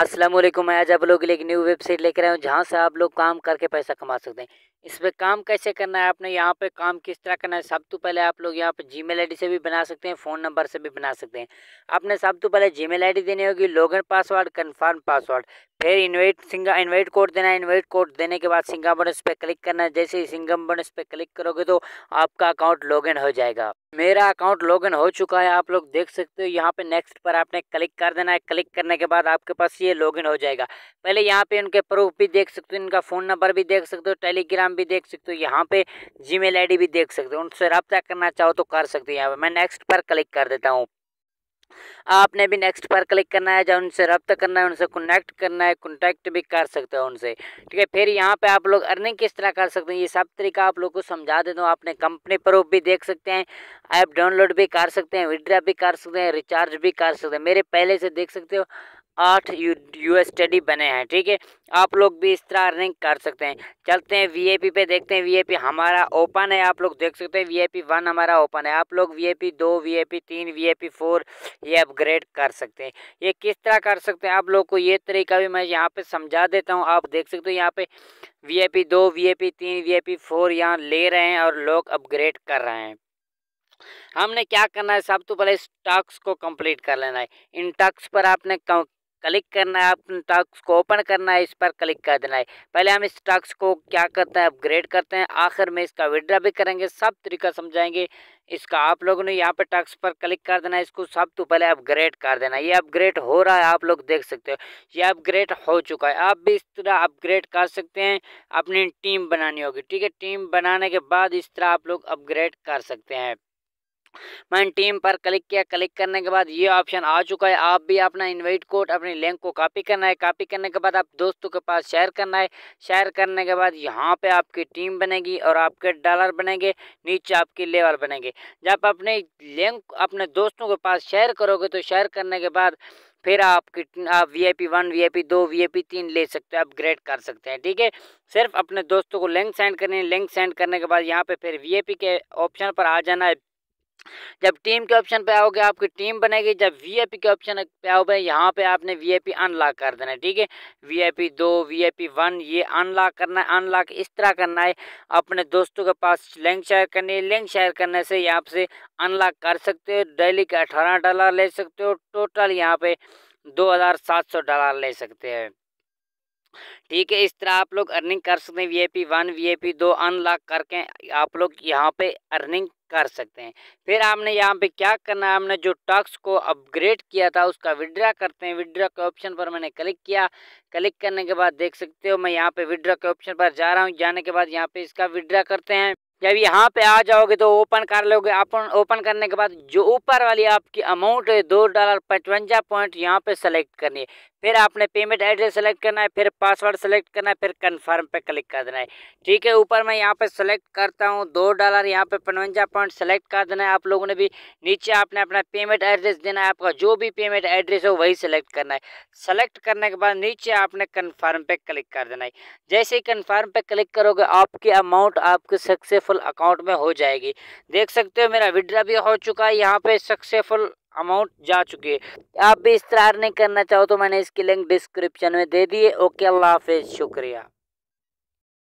असलम आज आप लोग के लिए एक न्यू वेबसाइट लेकर आया हूँ जहाँ से आप लोग काम करके पैसा कमा सकते हैं इस पर काम कैसे करना है आपने यहाँ पे काम किस तरह करना है सब तो पहले आप लोग यहाँ पे जी मेल से भी बना सकते हैं फ़ोन नंबर से भी बना सकते हैं आपने सब तो पहले जी मेल देनी होगी लॉगिन पासवर्ड कन्फर्म पासवर्ड फिर इन्वाइट सिंगा इन्वाइट कोड देना है इन्वाइट कोड देने के बाद सिंगम बोनस पर क्लिक करना है जैसे ही सिंगम बोनस पर क्लिक करोगे तो आपका अकाउंट लॉगिन हो जाएगा मेरा अकाउंट लॉगिन हो चुका है आप लोग देख सकते हो यहाँ पे नेक्स्ट पर आपने क्लिक कर देना है क्लिक करने के बाद आपके पास पास ये लॉगिन हो जाएगा पहले यहाँ पे उनके प्रूफ भी देख सकते हो इनका फ़ोन नंबर भी देख सकते हो टेलीग्राम भी देख सकते हो यहाँ पे जीमेल आईडी भी देख सकते हो उनसे रबता करना चाहो तो कर सकते हो यहाँ पे मैं नेक्स्ट पर क्लिक कर देता हूँ आपने भी नेक्स्ट पर क्लिक करना है जब उनसे रब्त करना है उनसे कनेक्ट करना है कॉन्टैक्ट भी कर सकते हो उनसे ठीक है फिर यहाँ पे आप लोग अर्निंग किस तरह कर सकते हैं ये सब तरीका आप लोग को समझा देता हूँ आपने कंपनी प्रूफ भी देख सकते हैं ऐप डाउनलोड भी कर सकते हैं विड्रा भी कर सकते हैं रिचार्ज भी कर सकते हैं मेरे पहले से देख सकते हो आठ यू यू एस टेडी बने हैं ठीक है आप लोग भी इस तरह अर्निंग कर सकते हैं चलते हैं वीएपी पे देखते हैं वीएपी हमारा ओपन है आप लोग देख सकते हैं वीएपी वन हमारा ओपन है आप लोग वीएपी दो वी पी तीन वी पी फोर ये अपग्रेड कर सकते हैं ये किस तरह कर सकते हैं आप लोग को ये तरीका भी मैं यहाँ पे समझा देता हूँ आप देख सकते हो यहाँ पे वी ए पी दो पी तीन पी फोर यहाँ ले रहे हैं और लोग अपग्रेड कर रहे हैं हमने क्या करना है सब तो पहले इस को कंप्लीट कर लेना है इन टक्स पर आपने क्लिक करना है अपने टास्क को ओपन करना है इस पर क्लिक कर देना है पहले हम इस टास्क को क्या करते हैं अपग्रेड करते हैं आखिर में इसका विड्रा भी करेंगे सब तरीका समझाएंगे इसका आप लोगों ने यहाँ पर टास्क पर क्लिक कर देना है इसको सब तो पहले अपग्रेड कर देना ये अपग्रेड हो रहा है आप लोग देख सकते हो ये अपग्रेड हो चुका है आप भी इस तरह अपग्रेड कर सकते हैं अपनी टीम बनानी होगी ठीक है टीम बनाने के बाद इस तरह आप लोग अपग्रेड कर सकते हैं मैंने टीम पर क्लिक किया क्लिक करने के बाद ये ऑप्शन आ चुका है आप भी अपना इन्वाइट कोड अपनी लिंक को कॉपी करना है कॉपी करने के बाद आप दोस्तों के पास शेयर करना है शेयर करने के बाद यहाँ पे आपकी टीम बनेगी और आपके डॉलर बनेंगे नीचे आपके लेवल बनेंगे जब अपने लिंक अपने दोस्तों के पास शेयर करोगे तो शेयर करने के बाद फिर आप आप V I P one V I P दो वी आई पी तीन ले सकते हो अपग्रेड कर सकते हैं ठीक है सिर्फ अपने दोस्तों को लिंक सेंड करनी है लिंक सेंड करने के बाद यहाँ पे फिर वी आई पी के ऑप्शन पर आ जाना है जब टीम के ऑप्शन पे आओगे आपकी टीम बनेगी जब वीआईपी के ऑप्शन पे आओगे यहाँ पे आपने वीआईपी अनलॉक कर देना है ठीक है वीआईपी दो वीआईपी वन ये अनलॉक करना है अनलॉक इस तरह करना है अपने दोस्तों के पास लिंक शेयर करनी है लिंक शेयर करने से यहाँ से अनलॉक कर सकते हो डेली के अठारह डॉलर ले सकते हो टोटल यहाँ पे दो हज़ार सात सौ डॉलर ले सकते हैं ठीक है इस तरह आप लोग अर्निंग कर सकते हैं V I P one V I P दो अनलॉक करके आप लोग यहाँ पे अर्निंग कर सकते हैं फिर आपने यहाँ पे क्या करना है हमने जो टॉक्स को अपग्रेड किया था उसका विड्रा करते हैं विड्रा के ऑप्शन पर मैंने क्लिक किया क्लिक करने के बाद देख सकते हो मैं यहाँ पे विड्रा के ऑप्शन पर जा रहा हूँ जाने के बाद यहाँ पे इसका विड्रा करते हैं जब यहाँ पे आ जाओगे तो ओपन कर लोगे अपन ओपन करने के बाद जो ऊपर वाली आपकी अमाउंट है दो डॉलर पचवंजा पॉइंट यहाँ पे सेलेक्ट करनी है फिर आपने पेमेंट एड्रेस सेलेक्ट करना है फिर पासवर्ड सेलेक्ट करना है फिर कंफर्म पे क्लिक कर देना है ठीक है ऊपर मैं यहाँ पे सेलेक्ट करता हूँ दो डॉलर यहाँ पे पनवंजा पॉइंट सेलेक्ट कर देना है आप लोगों ने भी नीचे आपने अपना पेमेंट एड्रेस देना है आपका जो भी पेमेंट एड्रेस हो वही सेलेक्ट करना है सेलेक्ट करने के बाद नीचे आपने कन्फर्म पे क्लिक कर देना है जैसे ही कन्फर्म पे क्लिक करोगे आपकी अमाउंट आपके सक्सेसफुल सक्सेसफुल अकाउंट में हो जाएगी देख सकते हो मेरा विड्रा भी हो चुका है यहाँ पे सक्सेसफुल अमाउंट जा चुकी है आप भी इस तरह नहीं करना चाहो तो मैंने इसकी लिंक डिस्क्रिप्शन में दे दिए ओके अल्लाह हाफिज़ शुक्रिया